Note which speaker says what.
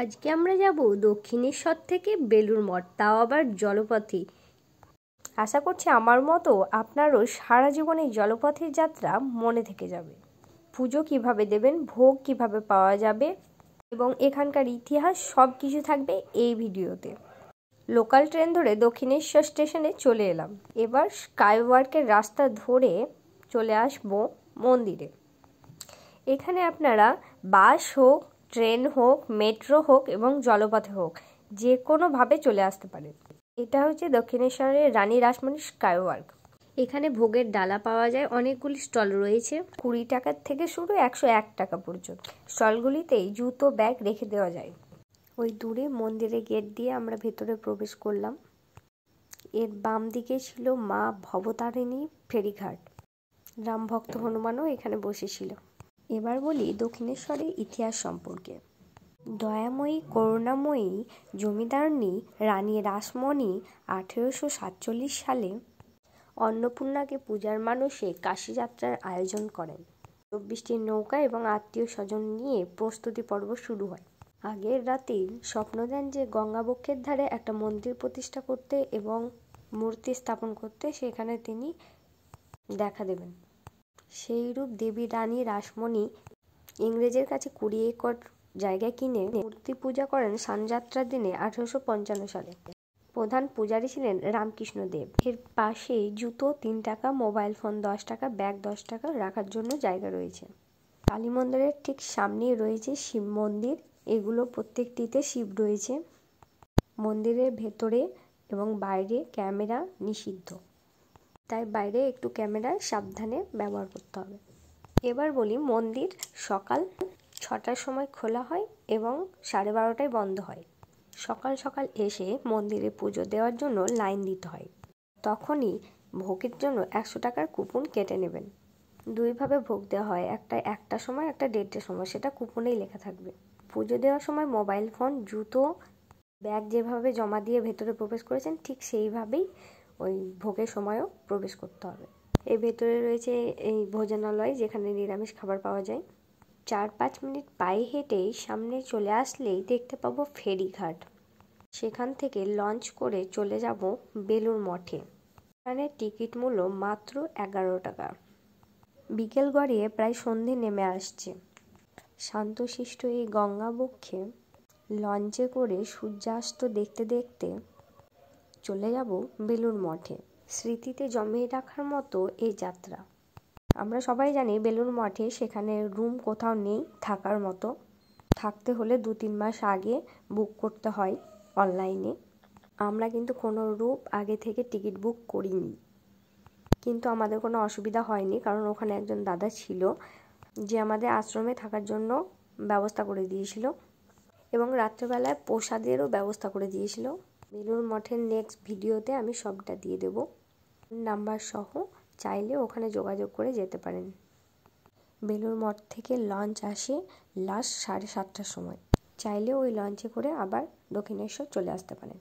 Speaker 1: আজকে আমরা যাব দক্ষিণেশ্বর থেকে বেলুর মঠ তাও আবার জলপথে আশা করছি আমার মতো আপনারও সারা জীবনে জলপথের যাত্রা মনে থেকে যাবে পুজো কিভাবে দেবেন ভোগ কিভাবে পাওয়া যাবে এবং এখানকার ইতিহাস সব কিছু থাকবে এই ভিডিওতে লোকাল ট্রেন ধরে দক্ষিণেশ্বর স্টেশনে চলে এলাম এবার স্কাইওয়ার্কের রাস্তা ধরে চলে আসব মন্দিরে এখানে আপনারা বাস হোক ট্রেন হোক মেট্রো হোক এবং জলপথে হোক যে কোনোভাবে চলে আসতে পারে এটা হচ্ছে দক্ষিণেশ্বরের রানী রাসমণি স্কাইওয়ার্ক এখানে ভোগের ডালা পাওয়া যায় অনেকগুলি স্টল রয়েছে কুড়ি টাকার থেকে শুরু একশো এক টাকা পর্যন্ত স্টলগুলিতেই জুতো ব্যাগ রেখে দেওয়া যায় ওই দূরে মন্দিরে গেট দিয়ে আমরা ভেতরে প্রবেশ করলাম এর বাম দিকে ছিল মা ভবতারিণী ফেরিঘাট রামভক্ত হনুমানও এখানে বসেছিল এবার বলি দক্ষিণেশ্বরের ইতিহাস সম্পর্কে দয়াময়ী করুণাময়ী জমিদারনী রানী রাসমণি আঠেরোশো সাতচল্লিশ সালে অন্নপূর্ণাকে পূজার মানুষে কাশী যাত্রার আয়োজন করেন চব্বিশটি নৌকা এবং আত্মীয় স্বজন নিয়ে প্রস্তুতি পর্ব শুরু হয় আগের রাতে স্বপ্ন দেন যে গঙ্গাবক্ষের ধারে একটা মন্দির প্রতিষ্ঠা করতে এবং মূর্তি স্থাপন করতে সেখানে তিনি দেখা দেবেন সেইরূপ দেবী রানী রাসমণি ইংরেজের কাছে কুড়ি একর জায়গা কিনে মূর্তি পূজা করেন সানযাত্রার দিনে আঠারোশো পঞ্চান্ন সালে প্রধান পূজারী ছিলেন রামকৃষ্ণ দেব এর পাশেই জুতো তিন টাকা মোবাইল ফোন দশ টাকা ব্যাগ দশ টাকা রাখার জন্য জায়গা রয়েছে কালী মন্দিরের ঠিক সামনেই রয়েছে শিব মন্দির এগুলো প্রত্যেকটিতে শিব রয়েছে মন্দিরের ভেতরে এবং বাইরে ক্যামেরা নিষিদ্ধ তাই বাইরে একটু ক্যামেরা সাবধানে ব্যবহার করতে হবে এবার বলি মন্দির সকাল ছটার সময় খোলা হয় এবং সাড়ে বারোটায় বন্ধ হয় সকাল সকাল এসে মন্দিরে পুজো দেওয়ার জন্য লাইন দিতে হয় তখনই ভোগের জন্য একশো টাকার কুপন কেটে নেবেন দুইভাবে ভোগ দেওয়া হয় একটা একটা সময় একটা দেড়টার সময় সেটা কুপনেই লেখা থাকবে পুজো দেওয়ার সময় মোবাইল ফোন জুতো ব্যাগ যেভাবে জমা দিয়ে ভেতরে প্রবেশ করেছেন ঠিক সেইভাবেই ওই ভোগের সময়ও প্রবেশ করতে হবে এর ভেতরে রয়েছে এই ভোজনালয় যেখানে নিরামিষ খাবার পাওয়া যায় চার পাঁচ মিনিট পায়ে হেঁটেই সামনে চলে আসলেই দেখতে পাবো ফেরিঘাট সেখান থেকে লঞ্চ করে চলে যাব বেলুর মঠে এখানে টিকিট মূল্য মাত্র এগারো টাকা বিকেল গড়িয়ে প্রায় সন্ধে নেমে আসছে শান্তশিষ্ট এই গঙ্গাবক্ষে লঞ্চে করে সূর্যাস্ত দেখতে দেখতে চলে যাব বেলুড় মঠে স্মৃতিতে জমিয়ে রাখার মতো এই যাত্রা আমরা সবাই জানি বেলুড় মঠে সেখানে রুম কোথাও নেই থাকার মতো থাকতে হলে দু তিন মাস আগে বুক করতে হয় অনলাইনে আমরা কিন্তু কোনো রূপ আগে থেকে টিকিট বুক করিনি কিন্তু আমাদের কোনো অসুবিধা হয়নি কারণ ওখানে একজন দাদা ছিল যে আমাদের আশ্রমে থাকার জন্য ব্যবস্থা করে দিয়েছিল এবং রাত্রেবেলায় প্রসাদেরও ব্যবস্থা করে দিয়েছিল বেলুর মঠের নেক্সট ভিডিওতে আমি সবটা দিয়ে দেবো নাম্বার সহ চাইলে ওখানে যোগাযোগ করে যেতে পারেন বেলুর মঠ থেকে লঞ্চ আসে লাস্ট সাড়ে সাতটার সময় চাইলে ওই লঞ্চে করে আবার দক্ষিণেশ্বর চলে আসতে পারেন